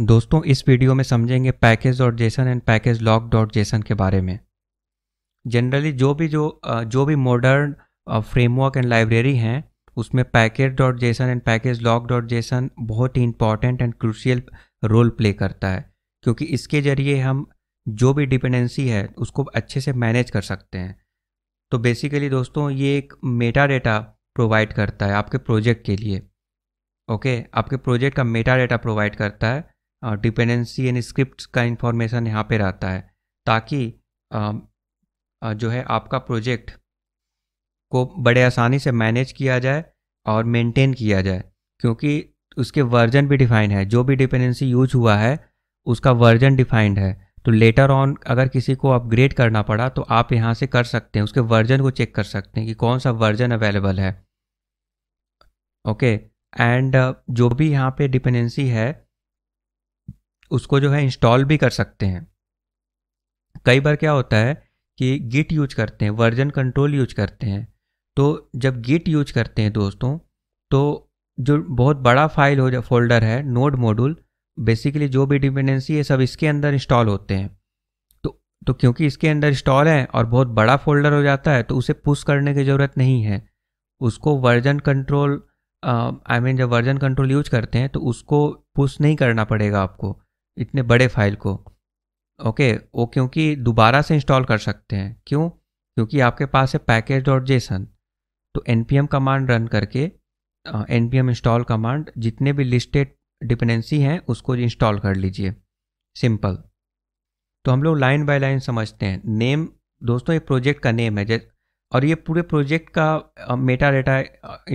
दोस्तों इस वीडियो में समझेंगे package dot JSON and package lock dot JSON के बारे में जनरली जो भी जो जो भी मॉडर्न फ्रेमवर्क एंड लाइब्रेरी हैं उसमें package dot JSON and package lock dot JSON बहुत ही important and crucial role play करता है क्योंकि इसके ज़रिए हम जो भी डिपेंडेंसी है उसको अच्छे से मैनेज कर सकते हैं तो बेसिकली दोस्तों ये एक मेटा डेटा प्रोवाइड करता है आपके प्रोजेक्ट के लिए ओके आपके प्रोजेक्ट का मेटा डेटा प्रोवाइड करता है डिपेंडेंसी एंड स्क्रिप्ट का इंफॉर्मेशन यहाँ पे रहता है ताकि जो है आपका प्रोजेक्ट को बड़े आसानी से मैनेज किया जाए और मेंटेन किया जाए क्योंकि उसके वर्जन भी डिफाइंड है जो भी डिपेंडेंसी यूज हुआ है उसका वर्जन डिफाइंड है तो लेटर ऑन अगर किसी को अपग्रेड करना पड़ा तो आप यहाँ से कर सकते हैं उसके वर्जन को चेक कर सकते हैं कि कौन सा वर्जन अवेलेबल है ओके एंड जो भी यहाँ पे डिपेंडेंसी है उसको जो है इंस्टॉल भी कर सकते हैं कई बार क्या होता है कि गिट यूज करते हैं वर्जन कंट्रोल यूज करते हैं तो जब गिट यूज करते हैं दोस्तों तो जो बहुत बड़ा फाइल हो जाए फोल्डर है नोड मॉड्यूल बेसिकली जो भी डिपेंडेंसी है सब इसके अंदर इंस्टॉल होते हैं तो तो क्योंकि इसके अंदर इंस्टॉल है और बहुत बड़ा फोल्डर हो जाता है तो उसे पुश करने की ज़रूरत नहीं है उसको वर्जन कंट्रोल आई मीन जब वर्जन कंट्रोल यूज करते हैं तो उसको पुश नहीं करना पड़ेगा आपको इतने बड़े फाइल को ओके वो क्योंकि दोबारा से इंस्टॉल कर सकते हैं क्यों क्योंकि आपके पास है पैकेज डॉट जेसन तो एन कमांड रन करके N P M install command जितने भी लिस्टेड डिपेंडेंसी हैं उसको इंस्टॉल कर लीजिए सिंपल तो हम लोग लाइन बाय लाइन समझते हैं नेम दोस्तों ये प्रोजेक्ट का नेम है और ये पूरे प्रोजेक्ट का मेटा डेटा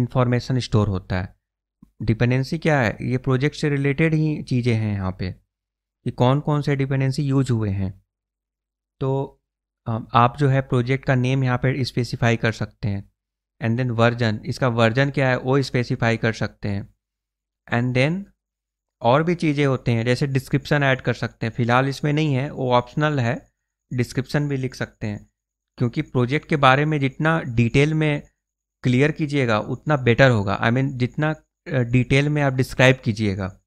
इन्फॉर्मेशन स्टोर होता है डिपेंडेंसी क्या है ये प्रोजेक्ट से रिलेटेड ही चीज़ें हैं यहाँ पे कि कौन कौन से डिपेंडेंसी यूज हुए हैं तो आप जो है प्रोजेक्ट का नेम यहाँ पर स्पेसिफाई कर सकते हैं एंड देन वर्जन इसका वर्जन क्या है वो स्पेसिफाई कर सकते हैं एंड देन और भी चीज़ें होते हैं जैसे डिस्क्रिप्शन ऐड कर सकते हैं फिलहाल इसमें नहीं है वो ऑप्शनल है डिस्क्रिप्शन भी लिख सकते हैं क्योंकि प्रोजेक्ट के बारे में जितना डिटेल में क्लियर कीजिएगा उतना बेटर होगा आई I मीन mean, जितना डिटेल में आप डिस्क्राइब कीजिएगा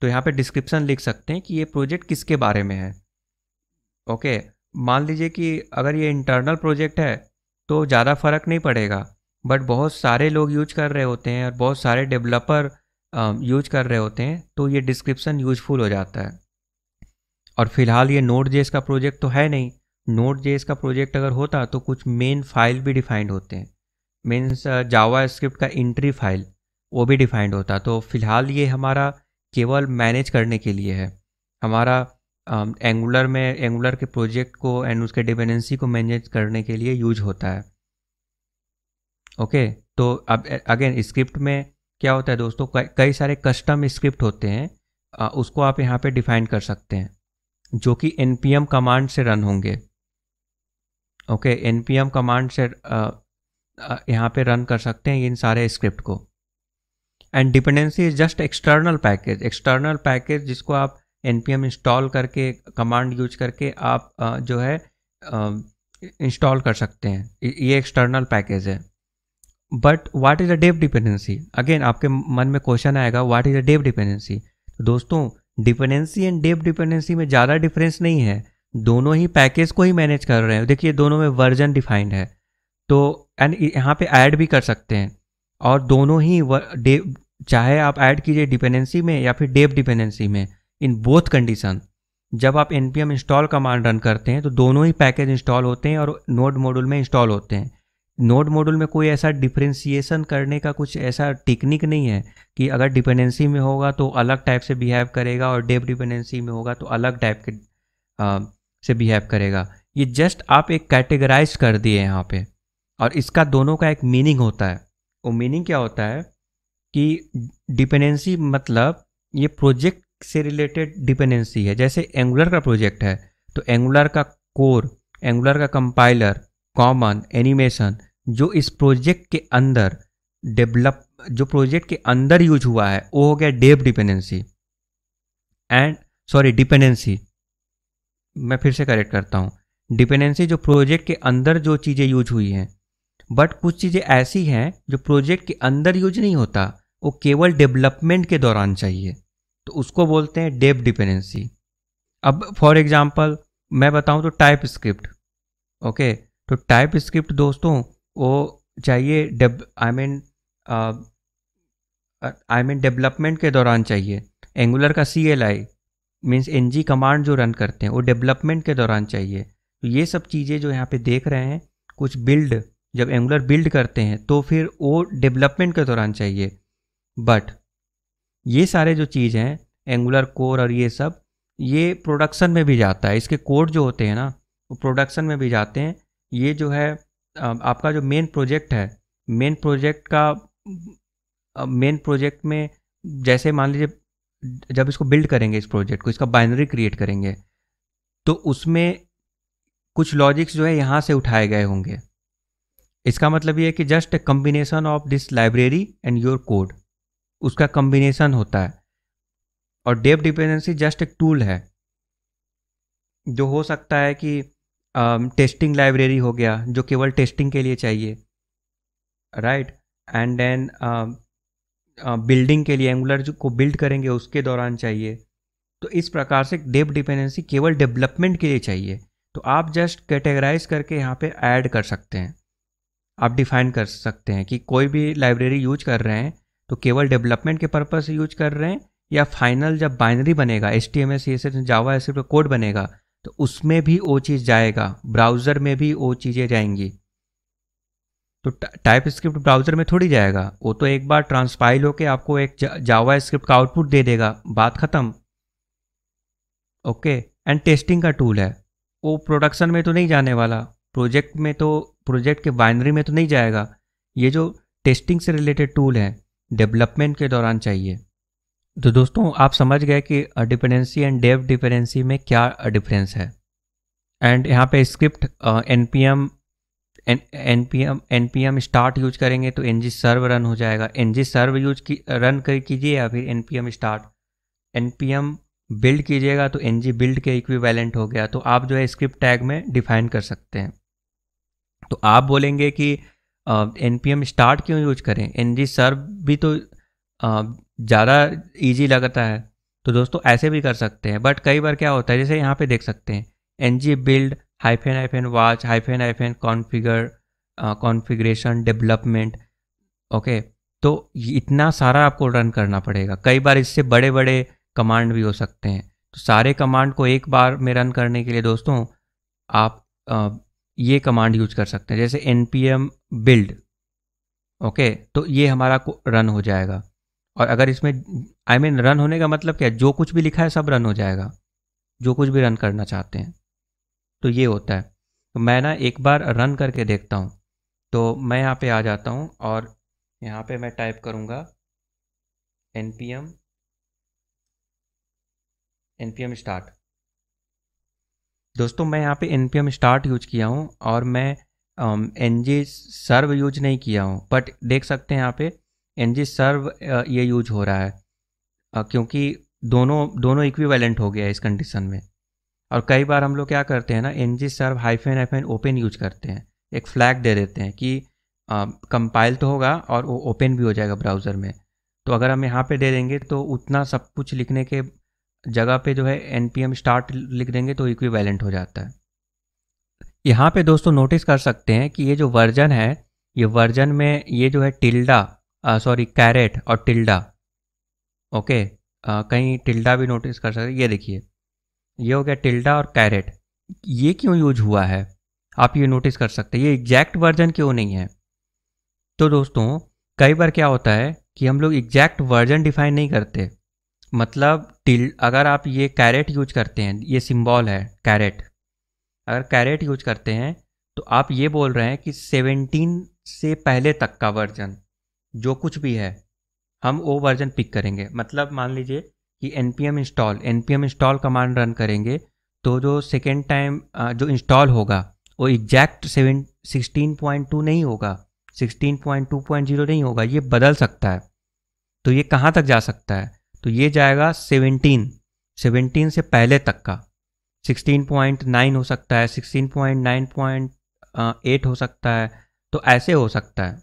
तो यहाँ पे डिस्क्रिप्शन लिख सकते हैं कि ये प्रोजेक्ट किसके बारे में है ओके मान लीजिए कि अगर ये इंटरनल प्रोजेक्ट है तो ज़्यादा फ़र्क नहीं पड़ेगा बट बहुत सारे लोग यूज कर रहे होते हैं और बहुत सारे डेवलपर यूज कर रहे होते हैं तो ये डिस्क्रिप्शन यूजफुल हो जाता है और फिलहाल ये नोट जेस का प्रोजेक्ट तो है नहीं नोट जेस का प्रोजेक्ट अगर होता तो कुछ मेन फाइल भी डिफाइंड होते हैं मीन्स जावा स्क्रिप्ट का इंट्री फाइल वो भी डिफाइंड होता तो फिलहाल ये हमारा केवल मैनेज करने के लिए है हमारा एंगुलर um, में एंगुलर के प्रोजेक्ट को एंड उसके डिपेंडेंसी को मैनेज करने के लिए यूज होता है ओके okay, तो अब अगेन स्क्रिप्ट में क्या होता है दोस्तों कई सारे कस्टम स्क्रिप्ट होते हैं उसको आप यहाँ पे डिफाइन कर सकते हैं जो कि एन कमांड से रन होंगे ओके एन कमांड से यहाँ पे रन कर सकते हैं इन सारे स्क्रिप्ट को and dependency is just external package external package जिसको आप एन इंस्टॉल करके कमांड यूज करके आप जो है इंस्टॉल कर सकते हैं ये एक्सटर्नल पैकेज है but what is a dev dependency again आपके मन में क्वेश्चन आएगा what is a dev dependency तो दोस्तों डिपेंडेंसी एंड डेव डिपेंडेंसी में ज़्यादा डिफरेंस नहीं है दोनों ही पैकेज को ही मैनेज कर रहे हैं देखिए दोनों में वर्जन डिफाइंड है तो एंड यहाँ पे ऐड भी कर सकते हैं और दोनों ही डे चाहे आप ऐड कीजिए डिपेंडेंसी में या फिर डेप डिपेंडेंसी में इन बोथ कंडीशन जब आप N P M install command run करते हैं तो दोनों ही पैकेज इंस्टॉल होते हैं और नोड मॉड्यूल में इंस्टॉल होते हैं नोड मॉड्यूल में कोई ऐसा डिफ्रेंसिएशन करने का कुछ ऐसा टेक्निक नहीं है कि अगर डिपेंडेंसी में होगा तो अलग टाइप से बिहेव करेगा और डेप डिपेंडेंसी में होगा तो अलग टाइप के आ, से बिहेव करेगा ये जस्ट आप एक कैटेगराइज कर दिए यहाँ पे और इसका दोनों का एक मीनिंग होता है वो मीनिंग क्या होता है कि डिपेंडेंसी मतलब ये प्रोजेक्ट से रिलेटेड डिपेंडेंसी है जैसे एंगुलर का प्रोजेक्ट है तो एंगुलर का कोर एंगुलर का कंपाइलर कॉमन एनिमेशन जो इस प्रोजेक्ट के अंदर डेवलप जो प्रोजेक्ट के अंदर यूज हुआ है वो हो गया dev dependency and sorry dependency मैं फिर से करेक्ट करता हूँ डिपेंडेंसी जो प्रोजेक्ट के अंदर जो चीज़ें यूज हुई हैं बट कुछ चीज़ें ऐसी हैं जो प्रोजेक्ट के अंदर यूज नहीं होता वो केवल डेवलपमेंट के दौरान चाहिए तो उसको बोलते हैं डेप डिपेंडेंसी अब फॉर एग्जाम्पल मैं बताऊँ तो टाइप स्क्रिप्ट ओके तो टाइप स्क्रिप्ट दोस्तों वो चाहिए dev I mean I mean development के दौरान चाहिए एंगुलर का C L I means N G command जो रन करते हैं वो डेवलपमेंट के दौरान चाहिए तो ये सब चीज़ें जो यहाँ पे देख रहे हैं कुछ बिल्ड जब एंगुलर बिल्ड करते हैं तो फिर वो डेवलपमेंट के दौरान चाहिए बट ये सारे जो चीज़ हैं एंगुलर कोर और ये सब ये प्रोडक्शन में भी जाता है इसके कोड जो होते हैं ना वो प्रोडक्शन में भी जाते हैं ये जो है आपका जो मेन प्रोजेक्ट है मेन प्रोजेक्ट का मेन प्रोजेक्ट में जैसे मान लीजिए जब इसको बिल्ड करेंगे इस प्रोजेक्ट को इसका बाइनरी क्रिएट करेंगे तो उसमें कुछ लॉजिक्स जो है यहाँ से उठाए गए होंगे इसका मतलब ये है कि just combination of this library and your code उसका कम्बिनेशन होता है और डेप डिपेंडेंसी जस्ट एक टूल है जो हो सकता है कि टेस्टिंग um, लाइब्रेरी हो गया जो केवल टेस्टिंग के लिए चाहिए राइट एंड देन बिल्डिंग के लिए एंगुलर जो को बिल्ड करेंगे उसके दौरान चाहिए तो इस प्रकार से डेप डिपेंडेंसी केवल डेवलपमेंट के लिए चाहिए तो आप जस्ट कैटेगराइज करके यहाँ पे ऐड कर सकते हैं आप डिफाइन कर सकते हैं कि कोई भी लाइब्रेरी यूज कर रहे हैं तो केवल डेवलपमेंट के पर्पज से यूज कर रहे हैं या फाइनल जब बाइनरी बनेगा S T M S S Java S तो कोड बनेगा तो उसमें भी वो चीज़ जाएगा ब्राउज़र में भी वो चीज़ें जाएंगी तो टाइप स्क्रिप्ट ब्राउज़र में थोड़ी जाएगा वो तो एक बार ट्रांसपाइल होकर आपको एक जावा स्क्रिप्ट का आउटपुट दे देगा बात ख़त्म ओके एंड टेस्टिंग का टूल है वो प्रोडक्शन में तो नहीं जाने वाला प्रोजेक्ट में तो प्रोजेक्ट के बाइनरी में तो नहीं जाएगा ये जो टेस्टिंग से रिलेटेड टूल है डेवलपमेंट के दौरान चाहिए तो दोस्तों आप समझ गए कि डिपेंडेंसी एंड डेव डिपेंडेंसी में क्या डिफरेंस है एंड यहाँ पे script N P M N P M N P M start use करेंगे तो एन जी सर्व रन हो जाएगा एन जी सर्व यूज की रन कर कीजिए या फिर N P M start N P M build कीजिएगा तो एन जी बिल्ड के वैलेंट हो गया तो आप जो है स्क्रिप्ट टैग में डिफाइन कर सकते हैं तो आप बोलेंगे कि एन पी एम स्टार्ट क्यों यूज करें एन जी सर्व भी तो ज़्यादा ईजी लगता है तो दोस्तों ऐसे भी कर सकते हैं बट कई बार क्या होता है जैसे यहाँ पे देख सकते हैं N G build hyphen hyphen watch hyphen hyphen configure configuration development okay तो इतना सारा आपको रन करना पड़ेगा कई बार इससे बड़े बड़े कमांड भी हो सकते हैं तो सारे कमांड को एक बार में रन करने के लिए दोस्तों आप ये कमांड यूज कर सकते हैं जैसे N P M build okay तो ये हमारा रन हो जाएगा और अगर इसमें आई मीन रन होने का मतलब क्या है जो कुछ भी लिखा है सब रन हो जाएगा जो कुछ भी रन करना चाहते हैं तो ये होता है तो मैं ना एक बार रन करके देखता हूँ तो मैं यहाँ पे आ जाता हूँ और यहाँ पे मैं टाइप करूँगा N P M N P M start दोस्तों मैं यहाँ पे एन पी स्टार्ट यूज किया हूँ और मैं एन जी सर्व यूज नहीं किया हूँ बट देख सकते हैं यहाँ पे एन जी सर्व ये यूज हो रहा है क्योंकि दोनों दोनों इक्विवेलेंट हो गया है इस कंडीशन में और कई बार हम लोग क्या करते हैं ना N G serve hyphen hyphen open use करते हैं एक फ्लैग दे देते हैं कि कंपाइल तो होगा और वो ओपन भी हो जाएगा ब्राउज़र में तो अगर हम यहाँ पे दे देंगे तो उतना सब कुछ लिखने के जगह पे जो है एन पी एम स्टार्ट लिख देंगे तो इक्विवेलेंट हो जाता है यहाँ पे दोस्तों नोटिस कर सकते हैं कि ये जो वर्जन है ये वर्जन में ये जो है टिल्डा सॉरी कैरेट और टिल्डा ओके आ, कहीं टिल्डा भी नोटिस कर सकते हैं ये देखिए ये हो गया टिल्डा और कैरेट ये क्यों यूज हुआ है आप ये नोटिस कर सकते हैं ये एग्जैक्ट वर्जन क्यों नहीं है तो दोस्तों कई बार क्या होता है कि हम लोग एग्जैक्ट वर्जन डिफाइन नहीं करते मतलब टिल अगर आप ये कैरेट यूज करते हैं ये सिंबल है कैरेट अगर कैरेट यूज करते हैं तो आप ये बोल रहे हैं कि सेवनटीन से पहले तक का वर्जन जो कुछ भी है हम वो वर्जन पिक करेंगे मतलब मान लीजिए कि N P M install N P M install command run करेंगे तो जो सेकेंड टाइम जो इंस्टॉल होगा वो exact seven sixteen point two नहीं होगा sixteen point two point zero नहीं होगा ये बदल सकता है तो ये कहाँ तक जा सकता है तो ये जाएगा 17, सेवनटीन से पहले तक का सिक्सटीन पॉइंट नाइन हो सकता है sixteen point nine point eight हो सकता है तो ऐसे हो सकता है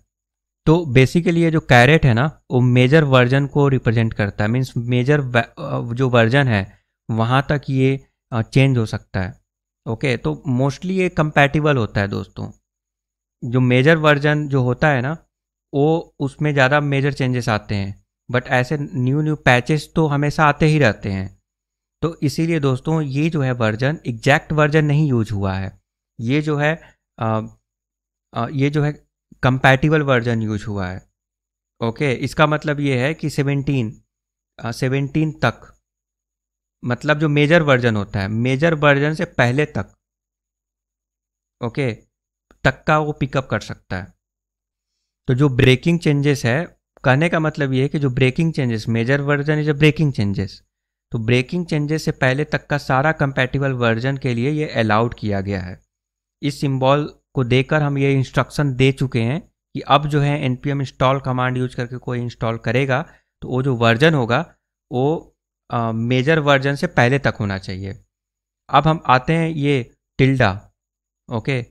तो बेसिकली ये जो कैरेट है ना वो मेजर वर्जन को रिप्रेजेंट करता है मीन्स मेजर जो वर्जन है वहाँ तक ये चेंज हो सकता है ओके तो मोस्टली ये कंपैटिबल होता है दोस्तों जो मेजर वर्जन जो होता है ना वो उसमें ज़्यादा मेजर चेंजेस आते हैं बट ऐसे न्यू न्यू पैचेस तो हमेशा आते ही रहते हैं तो इसीलिए दोस्तों ये जो है वर्जन एग्जैक्ट वर्जन नहीं यूज हुआ है ये जो है आ, आ, ये जो है कंपैटिबल वर्जन यूज हुआ है ओके इसका मतलब ये है कि सेवनटीन सेवनटीन तक मतलब जो मेजर वर्जन होता है मेजर वर्जन से पहले तक ओके तक का वो पिकअप कर सकता है तो जो ब्रेकिंग चेंजेस है कहने का मतलब ये है कि जो breaking changes major version is a breaking changes तो ब्रेकिंग चेंजेस से पहले तक का सारा कंपेटिबल वर्जन के लिए ये अलाउड किया गया है इस सिंबल को देकर हम ये इंस्ट्रक्शन दे चुके हैं कि अब जो है N P M install command use करके कोई इंस्टॉल करेगा तो वो जो वर्जन होगा वो मेजर वर्जन से पहले तक होना चाहिए अब हम आते हैं ये टिल्डा ओके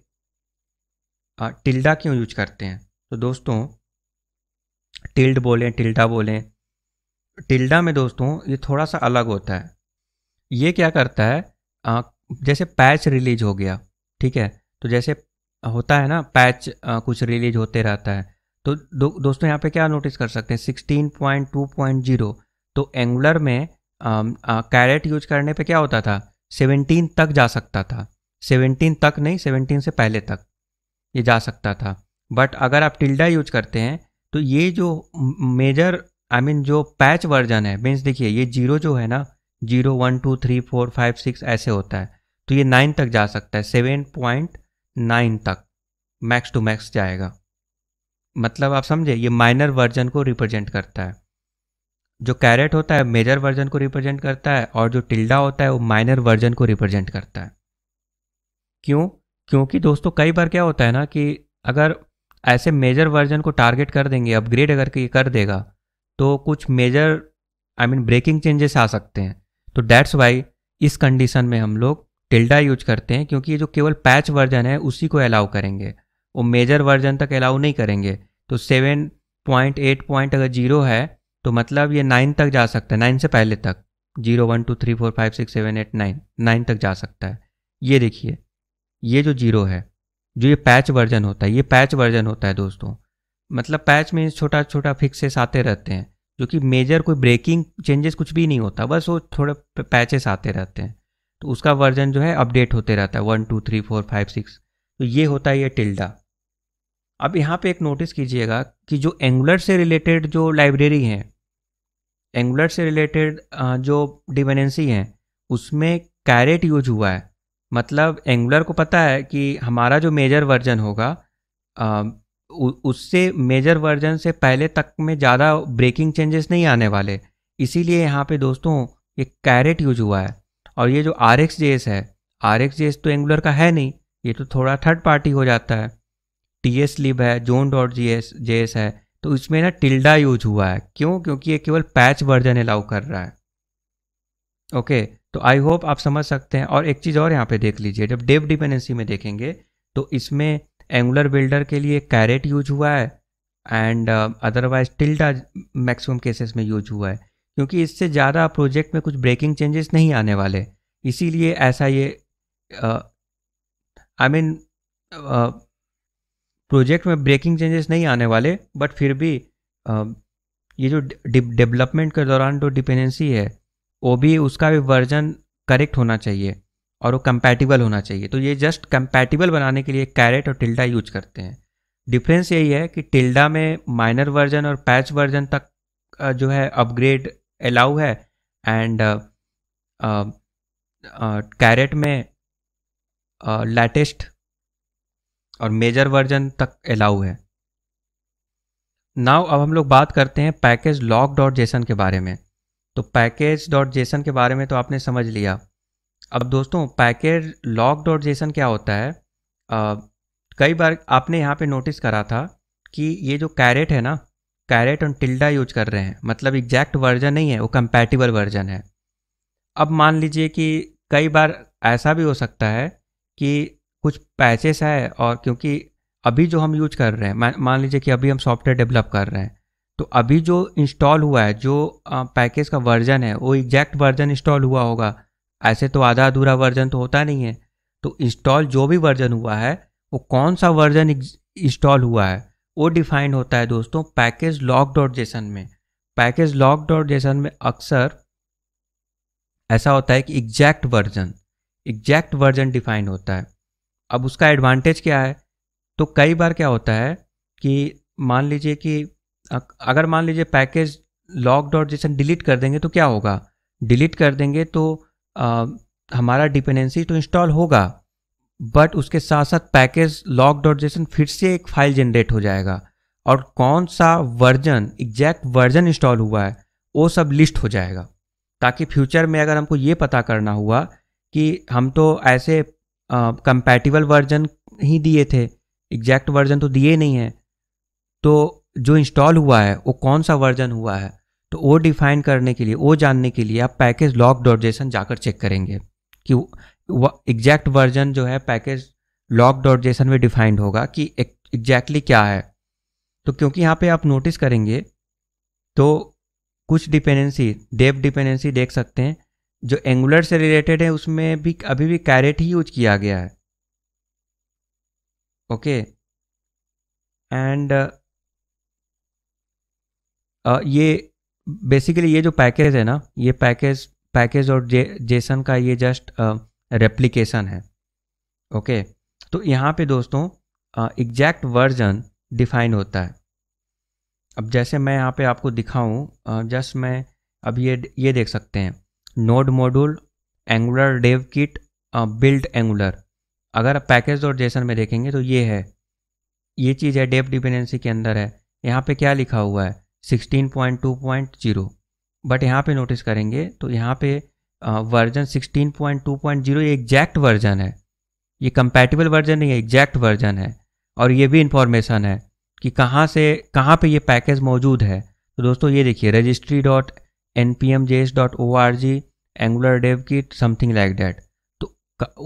टिल्डा क्यों यूज करते हैं तो दोस्तों टिल्ड बोलें टिल्डा बोलें टिल्डा में दोस्तों ये थोड़ा सा अलग होता है ये क्या करता है आ, जैसे पैच रिलीज हो गया ठीक है तो जैसे होता है ना पैच आ, कुछ रिलीज होते रहता है तो दो, दोस्तों यहाँ पे क्या नोटिस कर सकते हैं sixteen point two point zero तो एंगुलर में कैरेट यूज करने पे क्या होता था सेवनटीन तक जा सकता था सेवनटीन तक नहीं सेवनटीन से पहले तक ये जा सकता था बट अगर आप टिल्डा यूज करते हैं तो ये जो मेजर आई मीन जो पैच वर्जन है मीन्स देखिए ये जीरो जो है ना zero one two three four five six ऐसे होता है तो ये नाइन तक जा सकता है सेवन पॉइंट नाइन तक मैक्स टू मैक्स जाएगा मतलब आप समझे ये माइनर वर्जन को रिप्रेजेंट करता है जो कैरेट होता है मेजर वर्जन को रिप्रेजेंट करता है और जो टिल्डा होता है वो माइनर वर्जन को रिप्रेजेंट करता है क्यों क्योंकि दोस्तों कई बार क्या होता है ना कि अगर ऐसे मेजर वर्जन को टारगेट कर देंगे अपग्रेड अगर ये कर देगा तो कुछ major I mean breaking changes आ सकते हैं तो डैट्स वाई इस कंडीशन में हम लोग टिल्डा यूज करते हैं क्योंकि ये जो केवल पैच वर्जन है उसी को अलाउ करेंगे वो मेजर वर्जन तक अलाउ नहीं करेंगे तो सेवन पॉइंट एट पॉइंट अगर जीरो है तो मतलब ये नाइन तक जा सकता है नाइन से पहले तक zero one two three four five six seven eight nine nine तक जा सकता है ये देखिए ये जो जीरो है जो ये पैच वर्जन होता है ये पैच वर्जन होता है दोस्तों मतलब पैच में छोटा छोटा फिक्सेस आते रहते हैं जो कि मेजर कोई ब्रेकिंग चेंजेस कुछ भी नहीं होता बस वो थोड़े पैचेस आते रहते हैं तो उसका वर्जन जो है अपडेट होते रहता है one two three four five six तो ये होता है ये टिल्डा अब यहाँ पे एक नोटिस कीजिएगा कि जो एंगुलर से रिलेटेड जो लाइब्रेरी है एंगुलर से रिलेटेड जो डिपेंडेंसी हैं उसमें कैरेट यूज हुआ है मतलब एंगुलर को पता है कि हमारा जो मेजर वर्जन होगा आ, उ, उससे मेजर वर्जन से पहले तक में ज़्यादा ब्रेकिंग चेंजेस नहीं आने वाले इसीलिए यहाँ पे दोस्तों ये कैरेट यूज हुआ है और ये जो आर एक्स जे एस है आर एक्स जे एस तो एंगुलर का है नहीं ये तो थोड़ा थर्ड पार्टी हो जाता है टी एस लिब है zone dot G S J S है तो इसमें ना टिल्डा यूज हुआ है क्यों क्योंकि ये केवल पैच वर्जन अलाउ कर रहा है ओके तो आई होप आप समझ सकते हैं और एक चीज़ और यहाँ पे देख लीजिए जब डेव डिपेंडेंसी में देखेंगे तो इसमें एंगुलर बिल्डर के लिए कैरेट यूज हुआ है and otherwise tilde maximum cases में यूज हुआ है क्योंकि इससे ज़्यादा प्रोजेक्ट में कुछ ब्रेकिंग चेंजेस नहीं आने वाले इसीलिए ऐसा ये आई मीन प्रोजेक्ट में ब्रेकिंग चेंजेस नहीं आने वाले बट फिर भी uh, ये जो डेवलपमेंट के दौरान जो डिपेंडेंसी है वो भी उसका भी वर्जन करेक्ट होना चाहिए और वो कंपैटिबल होना चाहिए तो ये जस्ट कंपैटिबल बनाने के लिए कैरेट और टिल्डा यूज करते हैं डिफरेंस यही है कि टिल्डा में माइनर वर्जन और पैच वर्जन तक जो है अपग्रेड अलाउ है एंड कैरेट में लेटेस्ट और मेजर वर्जन तक अलाउ है नाउ अब हम लोग बात करते हैं पैकेज लॉक डॉट जेसन के बारे में तो पैकेज डॉट जेसन के बारे में तो आपने समझ लिया अब दोस्तों पैकेज लॉग डॉट जेसन क्या होता है आ, कई बार आपने यहाँ पे नोटिस करा था कि ये जो कैरेट है ना कैरेट और टिल्डा यूज कर रहे हैं मतलब एग्जैक्ट वर्जन नहीं है वो कंपैटिबल वर्जन है अब मान लीजिए कि कई बार ऐसा भी हो सकता है कि कुछ पैचेस है और क्योंकि अभी जो हम यूज कर रहे हैं मान लीजिए कि अभी हम सॉफ्टवेयर डेवलप कर रहे हैं तो अभी जो इंस्टॉल हुआ है जो पैकेज का वर्जन है वो एग्जैक्ट वर्जन इंस्टॉल हुआ होगा ऐसे तो आधा अधूरा वर्जन तो होता नहीं है तो इंस्टॉल जो भी वर्जन हुआ है वो कौन सा वर्जन इंस्टॉल हुआ है वो डिफाइंड होता है दोस्तों पैकेज लॉक डॉट जेसन में पैकेज लॉक डॉट जेसन में अक्सर ऐसा होता है कि exact version exact version defined होता है अब उसका एडवांटेज क्या है तो कई बार क्या होता है कि मान लीजिए कि अगर मान लीजिए पैकेज लॉक डॉट जैसे डिलीट कर देंगे तो क्या होगा डिलीट कर देंगे तो आ, हमारा डिपेंडेंसी तो इंस्टॉल होगा बट उसके साथ साथ पैकेज लॉक डॉट जैसन फिर से एक फाइल जनरेट हो जाएगा और कौन सा वर्जन एग्जैक्ट वर्जन इंस्टॉल हुआ है वो सब लिस्ट हो जाएगा ताकि फ्यूचर में अगर हमको ये पता करना हुआ कि हम तो ऐसे कंपैटिबल वर्जन ही दिए थे एग्जैक्ट वर्जन तो दिए नहीं है तो जो इंस्टॉल हुआ है वो कौन सा वर्जन हुआ है तो वो डिफाइन करने के लिए वो जानने के लिए आप पैकेज लॉक डॉट जेसन जाकर चेक करेंगे कि एग्जैक्ट वर्जन जो है पैकेज लॉक डॉट जेसन में डिफाइंड होगा कि एग्जैक्टली क्या है तो क्योंकि यहाँ पे आप नोटिस करेंगे तो कुछ डिपेंडेंसी डेप डिपेंडेंसी देख सकते हैं जो एंगुलर से रिलेटेड है उसमें भी अभी भी कैरेट ही यूज किया गया है ओके एंड ये बेसिकली ये जो पैकेज है ना ये पैकेज पैकेज और जे जेसन का ये जस्ट रेप्लिकेशन है ओके तो यहाँ पे दोस्तों एग्जैक्ट वर्जन डिफाइन होता है अब जैसे मैं यहाँ पे आपको दिखाऊं जस्ट मैं अब ये ये देख सकते हैं node module Angular dev kit build Angular अगर आप पैकेज और जेसन में देखेंगे तो ये है ये चीज़ है डेव डिपेंडेंसी के अंदर है यहाँ पे क्या लिखा हुआ है 16.2.0 बट यहाँ पे नोटिस करेंगे तो यहाँ पे वर्जन 16.2.0 जीरो एग्जैक्ट वर्जन है ये कंपैटिबल वर्जन नहीं है एग्जैक्ट वर्जन है और ये भी इंफॉर्मेशन है कि कहाँ से कहाँ पे ये पैकेज मौजूद है तो दोस्तों ये देखिए registry dot N P M J S dot O R G Angular dev kit something like that तो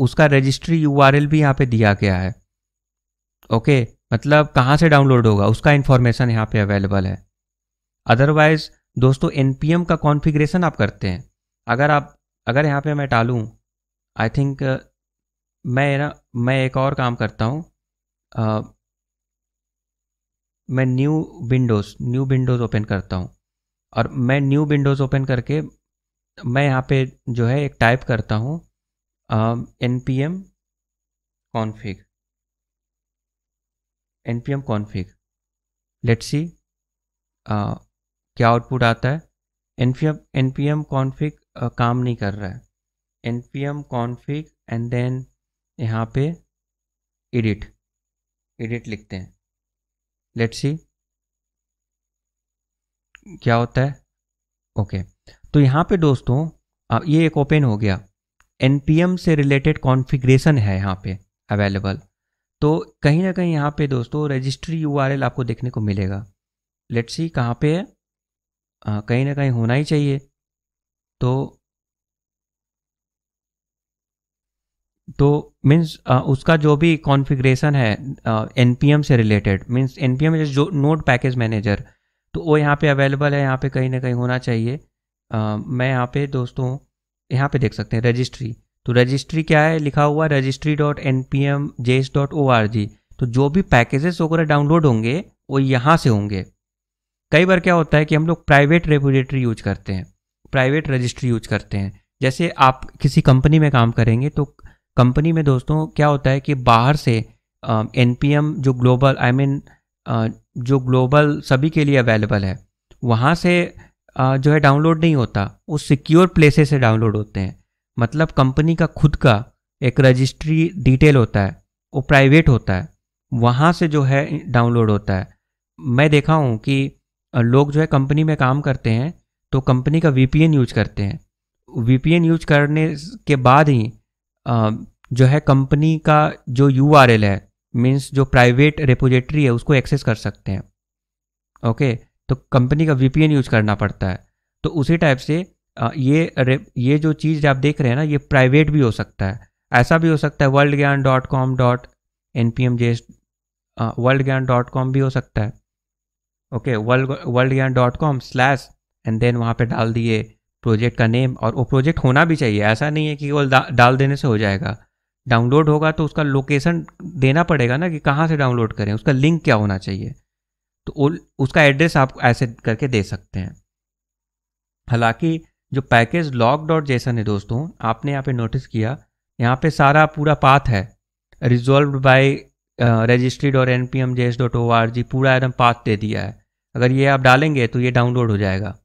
उसका रजिस्ट्री यू आर एल भी यहाँ पे दिया गया है ओके मतलब कहाँ से डाउनलोड होगा उसका इन्फॉर्मेशन यहाँ पे अवेलेबल है अदरवाइज दोस्तों एन का कॉन्फ़िगरेशन आप करते हैं अगर आप अगर यहाँ पे मैं टालूँ आई थिंक मैं ना मैं एक और काम करता हूँ uh, मैं new windows new windows open करता हूँ और मैं न्यू विंडोज़ ओपन करके मैं यहाँ पे जो है एक टाइप करता हूँ N P M config N P M config let's see क्या आउटपुट आता है N P M N P M config काम नहीं कर रहा है N P M config and then यहाँ पे एडिट एडिट लिखते हैं लेट्स सी क्या होता है ओके okay. तो यहाँ पे दोस्तों ये एक ओपन हो गया एन से रिलेटेड कॉन्फ़िगरेशन है यहाँ पे अवेलेबल तो कहीं ना कहीं यहाँ पे दोस्तों रजिस्ट्री यूआरएल आपको देखने को मिलेगा लेट्स सी कहाँ पे है कहीं ना कहीं होना ही चाहिए तो तो मीन्स उसका जो भी कॉन्फ़िगरेशन है एन से रिलेटेड मीन्स एन पी जो नोट पैकेज मैनेजर तो वो यहाँ पे अवेलेबल है यहाँ पे कहीं ना कहीं होना चाहिए आ, मैं यहाँ पे दोस्तों यहाँ पे देख सकते हैं रजिस्ट्री तो रजिस्ट्री क्या है लिखा हुआ registry dot N P M JS dot O R G तो जो भी पैकेजेस वगैरह डाउनलोड होंगे वो यहाँ से होंगे कई बार क्या होता है कि हम लोग प्राइवेट रेपोजिटरी यूज करते हैं प्राइवेट रजिस्ट्री यूज करते हैं जैसे आप किसी कंपनी में काम करेंगे तो कंपनी में दोस्तों क्या होता है कि बाहर से एन uh, जो ग्लोबल आई मीन जो ग्लोबल सभी के लिए अवेलेबल है वहाँ से uh, जो है डाउनलोड नहीं होता वो सिक्योर प्लेसेस से डाउनलोड होते हैं मतलब कंपनी का खुद का एक रजिस्ट्री डिटेल होता है वो प्राइवेट होता है वहाँ से जो है डाउनलोड होता है मैं देखा हूँ कि लोग जो है कंपनी में काम करते हैं तो कंपनी का वी यूज करते हैं वी यूज करने के बाद ही जो है कंपनी का जो यू है मीन्स जो प्राइवेट रेपोजिटरी है उसको एक्सेस कर सकते हैं ओके तो कंपनी का वी यूज करना पड़ता है तो उसी टाइप से ये ये जो चीज़ आप देख रहे हैं ना ये प्राइवेट भी हो सकता है ऐसा भी हो सकता है वर्ल्ड ज्ञान dot com dot N P M J world ज्ञान डॉट कॉम भी हो सकता है ओके वर्ल्ड वर्ल्ड ज्ञान dot com slash and then वहाँ पे डाल दिए प्रोजेक्ट का नेम और वो प्रोजेक्ट होना भी चाहिए ऐसा नहीं है कि वो डा, डाल देने से हो जाएगा डाउनलोड होगा तो उसका लोकेशन देना पड़ेगा ना कि कहाँ से डाउनलोड करें उसका लिंक क्या होना चाहिए तो उसका एड्रेस आप ऐसे करके दे सकते हैं हालांकि जो पैकेज लॉक डॉट जैसन है दोस्तों आपने यहाँ पे नोटिस किया यहाँ पे सारा पूरा पाथ है रिजॉल्व बाई रजिस्ट्रीड और N P M J S dot O R G पूरा एकदम पाथ दे दिया है अगर ये आप डालेंगे तो ये डाउनलोड हो जाएगा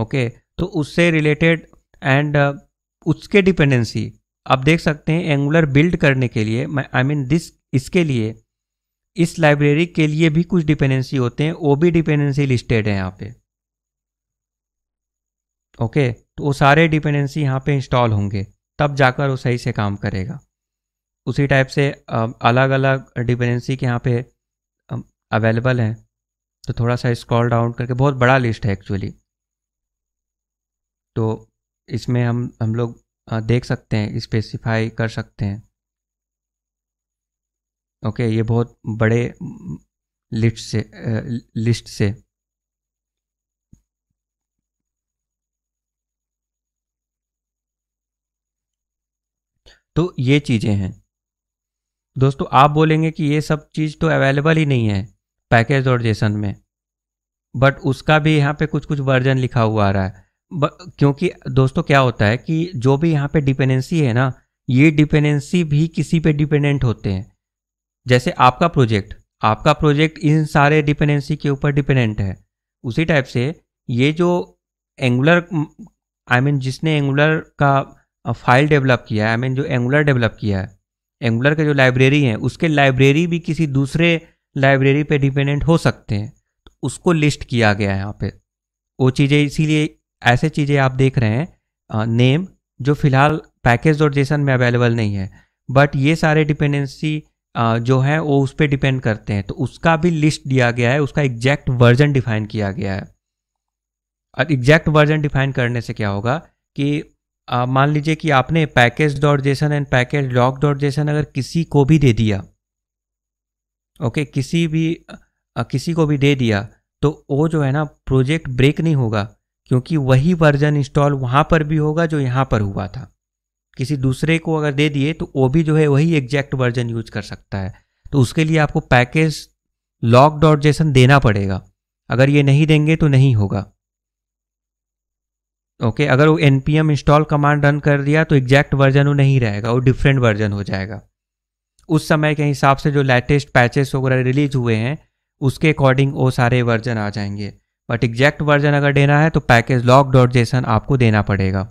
ओके तो उससे रिलेटेड एंड uh, उसके डिपेंडेंसी आप देख सकते हैं एंगुलर बिल्ड करने के लिए आई मीन दिस इसके लिए इस लाइब्रेरी के लिए भी कुछ डिपेंडेंसी होते हैं वो भी डिपेंडेंसी लिस्टेड है यहाँ पे ओके तो वो सारे डिपेंडेंसी यहाँ पे इंस्टॉल होंगे तब जाकर वो सही से काम करेगा उसी टाइप से अलग अलग डिपेंडेंसी के यहाँ पे अवेलेबल हैं तो थोड़ा सा स्क्रॉल डाउन करके बहुत बड़ा लिस्ट है एक्चुअली तो इसमें हम हम लोग देख सकते हैं स्पेसिफाई कर सकते हैं ओके ये बहुत बड़े लिस्ट से लिस्ट से तो ये चीज़ें हैं दोस्तों आप बोलेंगे कि ये सब चीज़ तो अवेलेबल ही नहीं है पैकेज और जेसन में बट उसका भी यहाँ पे कुछ कुछ वर्जन लिखा हुआ आ रहा है क्योंकि दोस्तों क्या होता है कि जो भी यहाँ पे डिपेंडेंसी है ना ये डिपेंडेंसी भी किसी पे डिपेंडेंट होते हैं जैसे आपका प्रोजेक्ट आपका प्रोजेक्ट इन सारे डिपेंडेंसी के ऊपर डिपेंडेंट है उसी टाइप से ये जो Angular I I mean mean, जिसने एंगुलर का फाइल डेवलप किया है आई मीन जो एंगुलर डेवलप किया है एंगुलर के जो लाइब्रेरी हैं उसके लाइब्रेरी भी किसी दूसरे लाइब्रेरी पे डिपेंडेंट हो सकते हैं तो उसको लिस्ट किया गया है यहाँ पे वो चीज़ें इसीलिए ऐसे चीज़ें आप देख रहे हैं आ, नेम जो फिलहाल पैकेज और जेसन में अवेलेबल नहीं है बट ये सारे डिपेंडेंसी जो है वो उस पर डिपेंड करते हैं तो उसका भी लिस्ट दिया गया है उसका एग्जैक्ट वर्जन डिफाइन किया गया है और एग्जैक्ट वर्जन डिफाइन करने से क्या होगा कि मान लीजिए कि आपने package dot JSON and package lock dot JSON अगर किसी को भी दे दिया ओके okay, किसी भी आ, किसी को भी दे दिया तो वो जो है ना प्रोजेक्ट ब्रेक नहीं होगा क्योंकि वही वर्जन इंस्टॉल वहाँ पर भी होगा जो यहाँ पर हुआ था किसी दूसरे को अगर दे दिए तो वो भी जो है वही एग्जैक्ट वर्जन यूज कर सकता है तो उसके लिए आपको पैकेज लॉक डॉट जेसन देना पड़ेगा अगर ये नहीं देंगे तो नहीं होगा ओके अगर वो N P M install command run कर दिया तो एग्जैक्ट वर्जन वो नहीं रहेगा वो डिफरेंट वर्जन हो जाएगा उस समय के हिसाब से जो लेटेस्ट पैचेस वगैरह रिलीज हुए हैं उसके अकॉर्डिंग वो सारे वर्जन आ जाएंगे बट एग्जैक्ट वर्जन अगर देना है तो पैकेज लॉक डॉट जेसन आपको देना पड़ेगा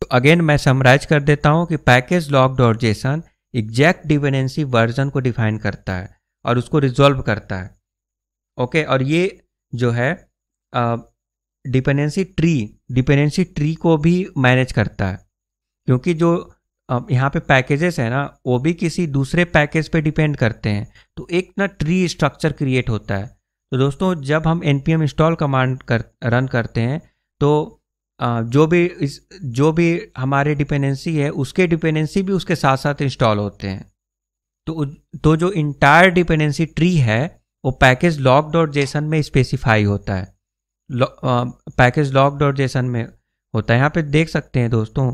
तो अगेन मैं समराइज कर देता हूँ कि package lock dot JSON exact dependency version को डिफाइन करता है और उसको रिजॉल्व करता है ओके okay, और ये जो है डिपेंडेंसी ट्री डिपेंडेंसी ट्री को भी मैनेज करता है क्योंकि जो यहाँ पे पैकेजेस है ना वो भी किसी दूसरे पैकेज पे डिपेंड करते हैं तो एक ना ट्री स्ट्रक्चर क्रिएट होता है तो दोस्तों जब हम N P M install command कर रन करते हैं तो जो भी इस जो भी हमारे डिपेंडेंसी है उसके डिपेंडेंसी भी उसके साथ साथ इंस्टॉल होते हैं तो तो जो इंटायर डिपेंडेंसी ट्री है वो पैकेज लॉक डॉट जेसन में स्पेसिफाई होता है पैकेज लॉक डॉट जेसन में होता है यहाँ पे देख सकते हैं दोस्तों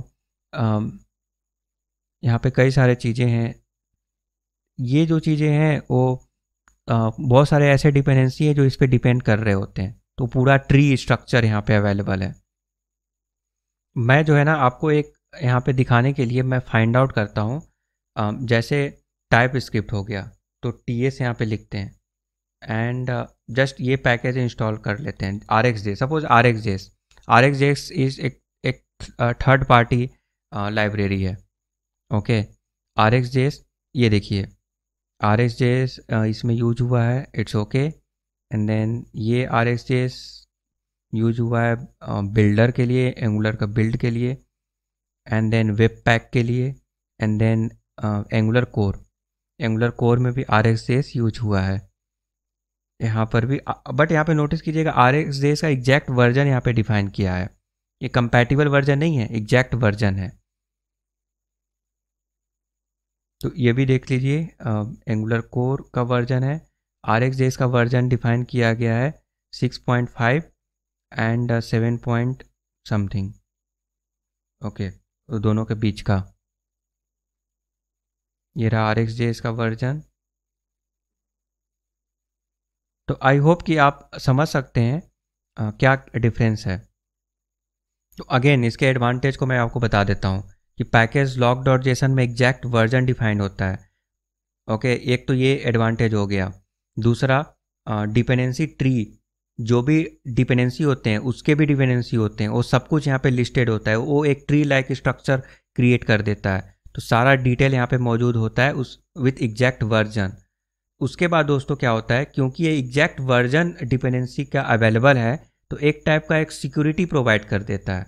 यहाँ पे कई सारे चीज़ें हैं ये जो चीज़ें हैं वो बहुत सारे ऐसे डिपेंडेंसी है जो इस पर डिपेंड कर रहे होते हैं तो पूरा ट्री स्ट्रक्चर यहाँ पे अवेलेबल है मैं जो है ना आपको एक यहाँ पे दिखाने के लिए मैं फाइंड आउट करता हूँ जैसे टाइप स्क्रिप्ट हो गया तो टी एस यहाँ पे लिखते हैं एंड जस्ट uh, ये पैकेज इंस्टॉल कर लेते हैं R X J suppose R X JS R X JS is एक एक थर्ड पार्टी लाइब्रेरी है ओके आर एक्स जेस ये देखिए आर एक्स जेस इसमें यूज हुआ है इट्स ओके एंड देन ये आर एक्स जेस यूज हुआ है बिल्डर uh, के लिए एंगुलर का बिल्ड के लिए एंड देन वेब पैक के लिए and then Angular core Angular core में भी आर एक्स जेस यूज हुआ है यहाँ पर भी बट यहाँ पे नोटिस कीजिएगा आर एक्स जेस का एग्जैक्ट वर्जन यहाँ पे डिफाइन किया है ये कंपैटिबल वर्जन नहीं है एग्जैक्ट वर्जन है तो ये भी देख लीजिए एंगुलर कोर का वर्जन है आर एक्स जेस का वर्जन डिफाइन किया गया है six point five and seven point something okay दोनों के बीच का ये रहा आर एक्स जे का वर्जन तो आई होप कि आप समझ सकते हैं आ, क्या डिफरेंस है तो अगेन इसके एडवांटेज को मैं आपको बता देता हूँ कि पैकेज लॉक डॉट जेसन में एग्जैक्ट वर्जन डिफाइंड होता है ओके एक तो ये एडवांटेज हो गया दूसरा डिपेंडेंसी ट्री जो भी डिपेंडेंसी होते हैं उसके भी डिपेंडेंसी होते हैं वो सब कुछ यहाँ पे लिस्टेड होता है वो एक ट्री लाइक स्ट्रक्चर क्रिएट कर देता है तो सारा डिटेल यहाँ पे मौजूद होता है उस विथ एग्जैक्ट वर्जन उसके बाद दोस्तों क्या होता है क्योंकि ये एग्जैक्ट वर्जन डिपेंडेंसी का अवेलेबल है तो एक टाइप का एक सिक्योरिटी प्रोवाइड कर देता है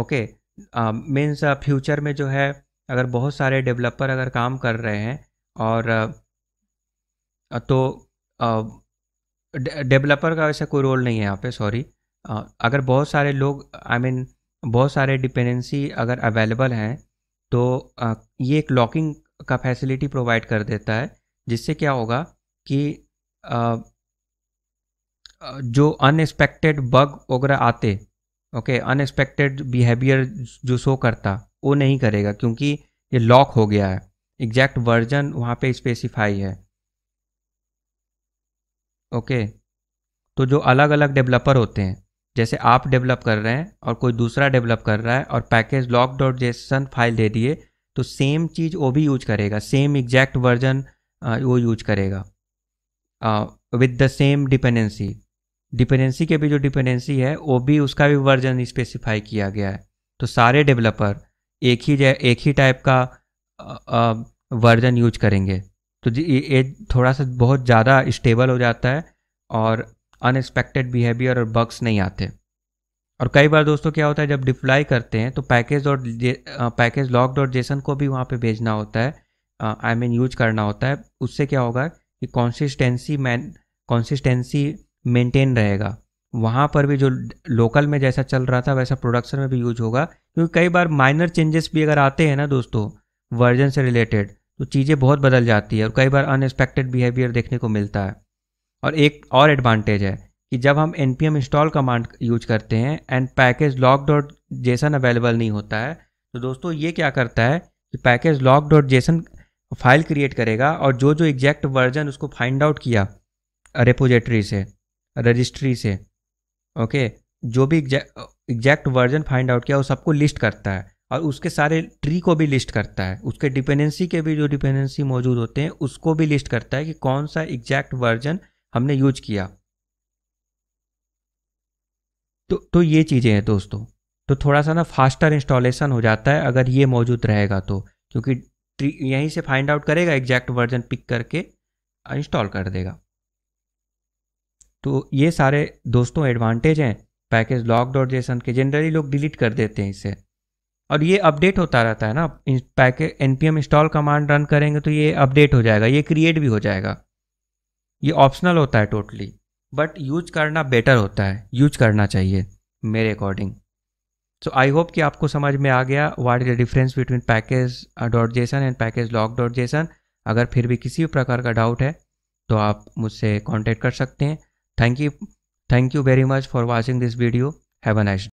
ओके मीन्स फ्यूचर में जो है अगर बहुत सारे डेवलपर अगर काम कर रहे हैं और तो डेवलपर का वैसा कोई रोल नहीं है यहाँ पे सॉरी अगर बहुत सारे लोग आई I मीन mean, बहुत सारे डिपेंडेंसी अगर अवेलेबल हैं तो ये एक लॉकिंग का फैसिलिटी प्रोवाइड कर देता है जिससे क्या होगा कि आ, जो अनएक्सपेक्टेड बग वगैरह आते ओके अनएक्सपेक्टेड बिहेवियर जो शो करता वो नहीं करेगा क्योंकि ये लॉक हो गया है एग्जैक्ट वर्जन वहाँ पे स्पेसिफाई है ओके तो जो अलग अलग डेवलपर होते हैं जैसे आप डेवलप कर रहे हैं और कोई दूसरा डेवलप कर रहा है और package lock dot JSON file दे दिए तो सेम चीज़ वो भी यूज करेगा सेम एग्जैक्ट वर्जन वो यूज करेगा with the same dependency dependency के भी जो डिपेंडेंसी है वो भी उसका भी वर्जन स्पेसिफाई किया गया है तो सारे डेवलपर एक ही एक ही टाइप का वर्जन यूज करेंगे तो ये थोड़ा सा बहुत ज़्यादा स्टेबल हो जाता है और अनएक्सपेक्टेड बिहेवियर और बग्स नहीं आते और कई बार दोस्तों क्या होता है जब डिप्लाई करते हैं तो पैकेज और पैकेज लॉक डॉट जेसन को भी वहाँ पे भेजना होता है आई मीन यूज करना होता है उससे क्या होगा कि कॉन्सिस्टेंसी मैन कॉन्सिस्टेंसी मेंटेन रहेगा वहाँ पर भी जो लोकल में जैसा चल रहा था वैसा प्रोडक्शन में भी यूज होगा क्योंकि कई बार माइनर चेंजेस भी अगर आते हैं ना दोस्तों वर्जन से रिलेटेड तो चीज़ें बहुत बदल जाती है और कई बार अनएक्सपेक्टेड बिहेवियर देखने को मिलता है और एक और एडवांटेज है कि जब हम N P M install command use करते हैं and package lock dot JSON available नहीं होता है तो दोस्तों ये क्या करता है कि package lock dot JSON file create करेगा और जो जो एग्जैक्ट वर्जन उसको फाइंड आउट किया रेपोजिटरी से रजिस्ट्री से ओके जो भी एग्जैक्ट वर्जन फाइंड आउट किया वो सबको लिस्ट करता है और उसके सारे ट्री को भी लिस्ट करता है उसके डिपेंडेंसी के भी जो डिपेंडेंसी मौजूद होते हैं उसको भी लिस्ट करता है कि कौन सा एग्जैक्ट वर्जन हमने यूज किया तो तो ये चीज़ें हैं दोस्तों तो थोड़ा सा ना फास्टर इंस्टॉलेशन हो जाता है अगर ये मौजूद रहेगा तो क्योंकि यहीं से फाइंड आउट करेगा एग्जैक्ट वर्जन पिक करके इंस्टॉल कर देगा तो ये सारे दोस्तों एडवांटेज हैं पैकेज लॉक डॉट जेसन के जनरली लोग डिलीट कर देते हैं इसे और ये अपडेट होता रहता है ना package N P M install command run करेंगे तो ये अपडेट हो जाएगा ये क्रिएट भी हो जाएगा ये ऑप्शनल होता है टोटली बट यूज करना बेटर होता है यूज करना चाहिए मेरे अकॉर्डिंग सो आई होप कि आपको समझ में आ गया what is the difference between package dot JSON and package lock dot JSON अगर फिर भी किसी भी प्रकार का डाउट है तो आप मुझसे कॉन्टेक्ट कर सकते हैं thank you thank you very much for watching this video have a nice